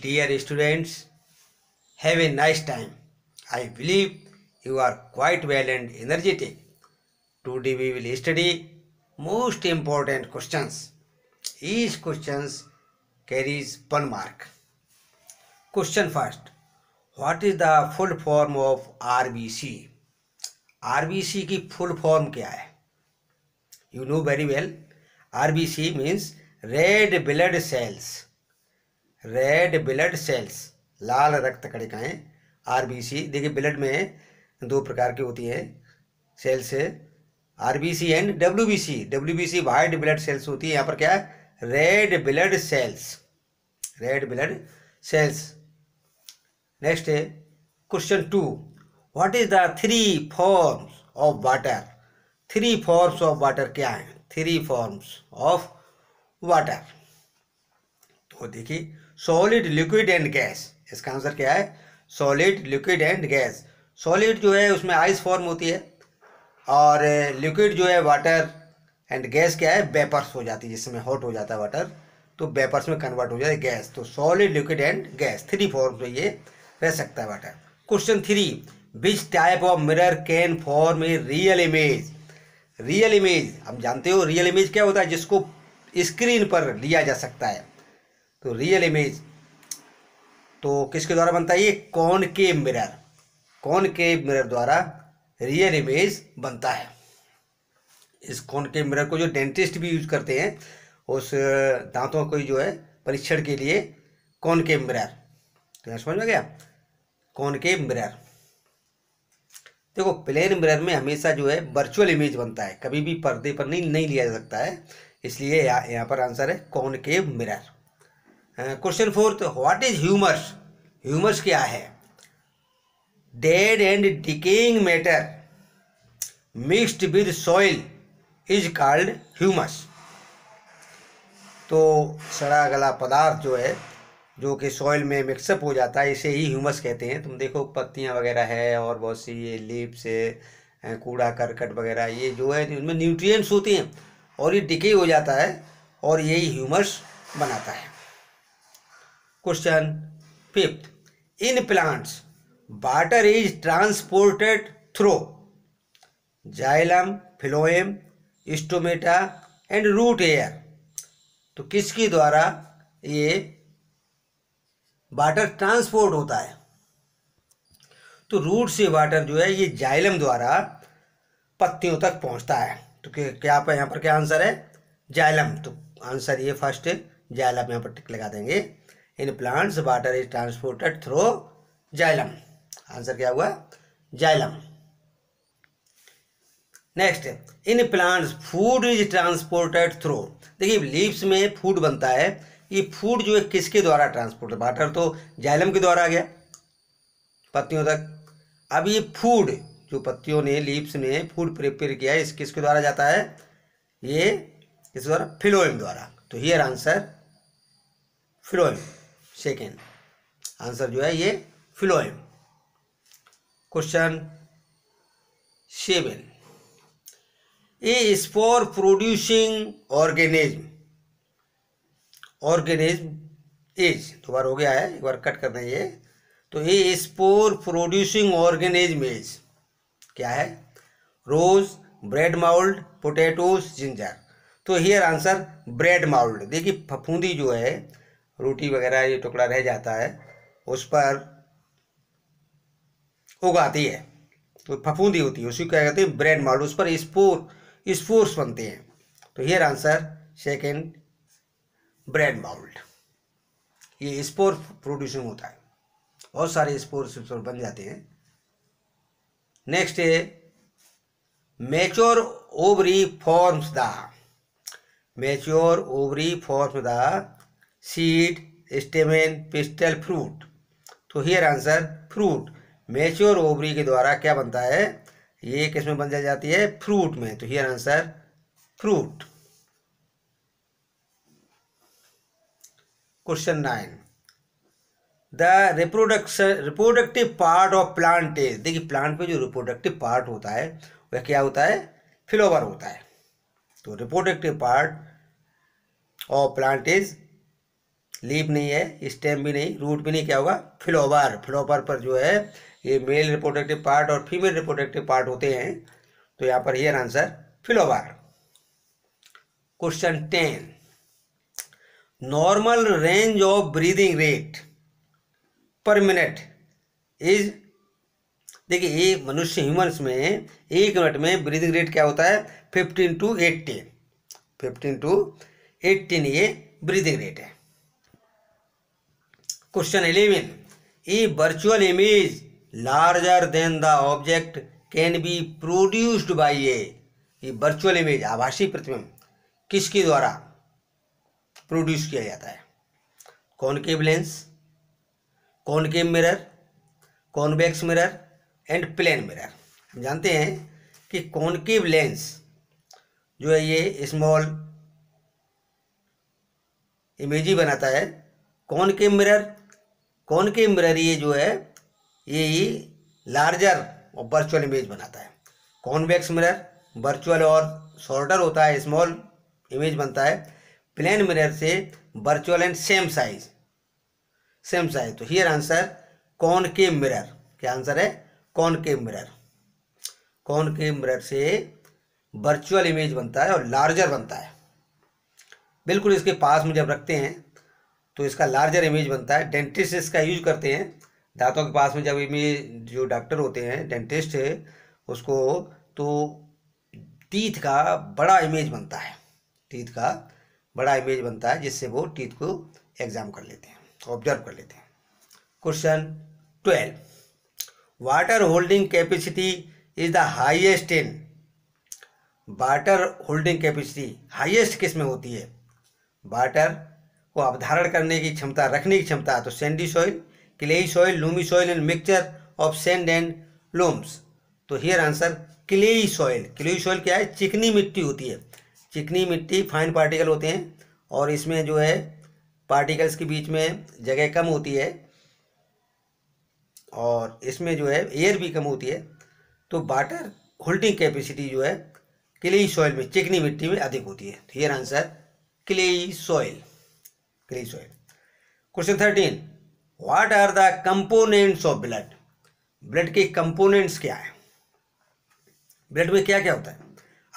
dear students, have a nice time. I believe you are quite well and energetic. Today we will study most important questions. Each questions carries one mark. Question first. What is the full form of RBC? RBC की full form क्या है You know very well. RBC means red blood cells. Red blood cells लाल रक्त कणिकाएँ are B सी देखिए blood में दो प्रकार की होती हैं cells R B C and W B C W B C white blood cells होती है यहाँ पर क्या है red blood cells red blood cells next है question two what is the three forms of water three forms of water क्या है three forms of water तो देखिए सॉलिड लिक्विड एंड गैस इसका आंसर क्या है solid liquid and gas solid जो है उसमें आइस फॉर्म होती है और लिक्विड जो है वाटर एंड गैस क्या है वेपर्स हो जाती है जिसमें हॉट हो जाता है वाटर तो वेपर्स में कन्वर्ट हो जाता है गैस तो solid liquid and gas three form में ये रह सकता है water question three which type of mirror can form a real image real image हम जानते हो रियल इमेज क्या होता है जिसको स्क्रीन पर लिया जा सकता है तो रियल इमेज तो किसके द्वारा बनता है ये कौन के मिरर कौन के मिरर द्वारा रियल इमेज बनता है इस कौन के मिरर को जो डेंटिस्ट भी यूज करते हैं उस दांतों को जो है परीक्षण के लिए कौन के मिरर तो समझ में गया कौन के मिरर देखो प्लेन मिरर में हमेशा जो है वर्चुअल इमेज बनता है कभी भी पर्दे पर नहीं नहीं लिया जा सकता है इसलिए यहाँ पर आंसर है कौन के mirror question fourth what is humus humus क्या है dead and decaying matter mixed with soil is called humus तो सड़ा गला पदार्थ जो है जो कि सॉइल में मिक्सअप हो जाता है इसे ही ह्यूमस कहते हैं तुम देखो पत्तियां वगैरह है और बहुत सी ये लीप्स है कूड़ा करकट वगैरह ये जो है उनमें न्यूट्रिएंट्स होते हैं और ये डिके हो जाता है और यही ह्यूमस बनाता है question fifth in plants water is transported through xylem phloem stomata and root air तो किसके द्वारा ये वाटर ट्रांसपोर्ट होता है तो रूट से वाटर जो है ये जाइलम द्वारा पत्तियों तक पहुंचता है तो क्या यहाँ पर क्या आंसर है जाइलम तो आंसर ये फर्स्ट जाइलम यहाँ पर टिक लगा देंगे in plants water is transported through xylem answer क्या हुआ xylem next in plants food is transported through देखिए लीव्स में फूड बनता है ये फूड जो है किसके द्वारा ट्रांसपोर्ट वाटर तो जाइलम के द्वारा आ गया पत्तियों तक अब ये फूड जो पत्तियों ने लीव्स ने फूड प्रिपेयर किया है इस किसके द्वारा जाता है ये इस द्वारा फिलोइम द्वारा तो here answer phloem second answer जो है ये phloem question seven a spore producing organism organism is दोबारा हो गया है एक बार कट करना ये तो a spore producing organism is क्या है rose bread mould potatoes ginger तो हियर आंसर ब्रेड माउल्ड देखिए फफूंदी जो है रोटी वगैरह ये टुकड़ा रह जाता है उस पर उगाती है तो फफूंदी होती है उसी क्या कहते हैं ब्रेड मॉल उस पर स्पोर स्पोर्स बनते हैं तो here answer second bread mould ये स्पोर प्रोड्यूसिंग होता है बहुत सारे स्पोर स्पोर बन जाते हैं नेक्स्ट है mature ovary forms the mature ovary forms the seed stamen, pistil fruit तो here answer fruit mature ovary के द्वारा क्या बनता है ये किसमें बन जाती है फ्रूट में तो here answer fruit question nine the reproduction reproductive part of plant is देखिए प्लांट में जो रिप्रोडक्टिव पार्ट होता है वह क्या होता है फ्लोवर होता है तो reproductive part of plant is leave नहीं है स्टेम भी नहीं रूट भी नहीं क्या होगा फ्लोवर फ्लोवर पर जो है ये मेल रिप्रोडक्टिव पार्ट और फीमेल रिप्रोडक्टिव पार्ट होते हैं तो यहाँ पर here answer flower question ten normal range of breathing rate per minute is देखिए ये मनुष्य ह्यूमंस में एक मिनट में ब्रीदिंग रेट क्या होता है fifteen to eighteen fifteen to eighteen ये ब्रीदिंग रेट है question eleven E virtual image larger than the object can be produced by a virtual image image आभासी प्रतिबिंब किसके द्वारा प्रोड्यूस किया जाता है concave lens concave mirror convex mirror and plane mirror हम जानते हैं कि कॉनकेव लेंस जो है ये स्मॉल इमेज ही बनाता है कॉनकेव मिरर के मिरर ये जो है ये लार्जर और वर्चुअल इमेज बनाता है कॉन्वेक्स मिरर वर्चुअल और शॉर्टर होता है स्मॉल इमेज बनता है प्लेन मिरर से virtual and same size same size तो हियर आंसर के मिरर क्या आंसर है कौन के मिरर कौन के मिरर से वर्चुअल इमेज बनता है और लार्जर बनता है बिल्कुल इसके पास में जब रखते हैं तो इसका लार्जर इमेज बनता है डेंटिस्ट इसका यूज करते हैं दांतों के पास में जब इमेज जो डॉक्टर होते हैं डेंटिस्ट है उसको तो टीथ का बड़ा इमेज बनता है टीथ का बड़ा इमेज बनता है जिससे वो टीथ को एग्जाम कर लेते हैं ऑब्जर्व कर लेते हैं question twelve water holding capacity is the highest in water holding capacity highest किस में होती है वाटर को अवधारण करने की क्षमता रखने की क्षमता तो sandy soil clayey soil loamy soil and mixture of sand and looms तो here answer clayey soil clayey soil क्या है चिकनी मिट्टी होती है चिकनी मिट्टी फाइन पार्टिकल होते हैं और इसमें जो है पार्टिकल्स के बीच में जगह कम होती है और इसमें जो है एयर भी कम होती है तो वाटर होल्डिंग कैपेसिटी जो है क्लेई सॉइल में चिकनी मिट्टी में अधिक होती है तो हियर आंसर क्लेई सॉइल क्रीसोइड question thirteen what are the components of blood blood के कंपोनेंट्स क्या है ब्लड में क्या क्या होता है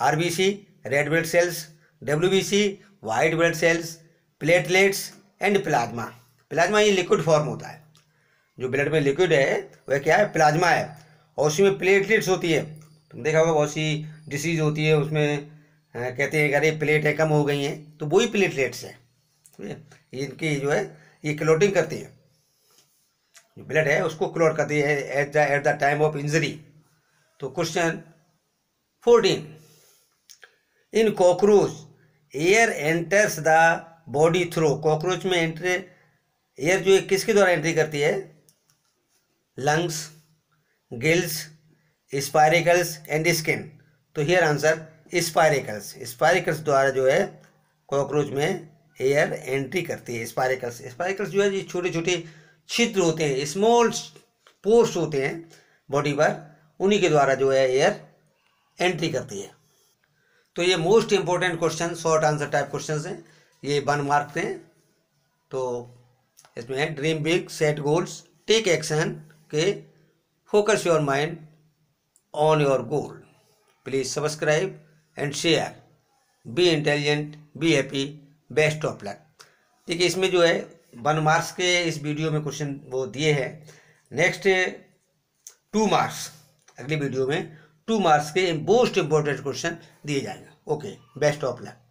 RBC red blood cells WBC white blood cells platelets and plasma plasma ये लिक्विड फॉर्म होता है जो ब्लड में लिक्विड है वह क्या है प्लाज्मा है और उसी में प्लेटलेट्स होती है तुम देखा होगा बहुत सी डिसीज होती है उसमें कहते हैं अरे प्लेट है कम हो गई हैं तो वही प्लेटलेट्स है समझे इनकी जो है ये क्लोटिंग करती है जो ब्लड है उसको क्लोट करती है at the at the time of injury तो question fourteen in cockroach air enters the body through cockroach में एंट्री एयर जो है किसके द्वारा एंट्री करती है lungs gills spiracles and skin तो हियर आंसर स्पायरिकल्स स्पायरिकल्स द्वारा जो है कॉकरोच में एयर एंट्री करती है स्पाइकल्स स्पाइकल्स जो है ये छोटे छोटे छिद्र होते हैं स्मॉल पोर्स होते हैं बॉडी पर उन्हीं के द्वारा जो है एयर एंट्री करती है तो ये most important question short answer type question हैं ये वन मार्क हैं तो इसमें है dream big set goals take action के focus your mind on your goal please subscribe and share be intelligent be happy best of luck ठीक है इसमें जो है वन मार्क्स के इस वीडियो में क्वेश्चन वो दिए हैं नेक्स्ट टू मार्क्स अगली वीडियो में टू मार्क्स के मोस्ट इम्पोर्टेंट क्वेश्चन दिए जाएंगे ओके बेस्ट ऑफ लक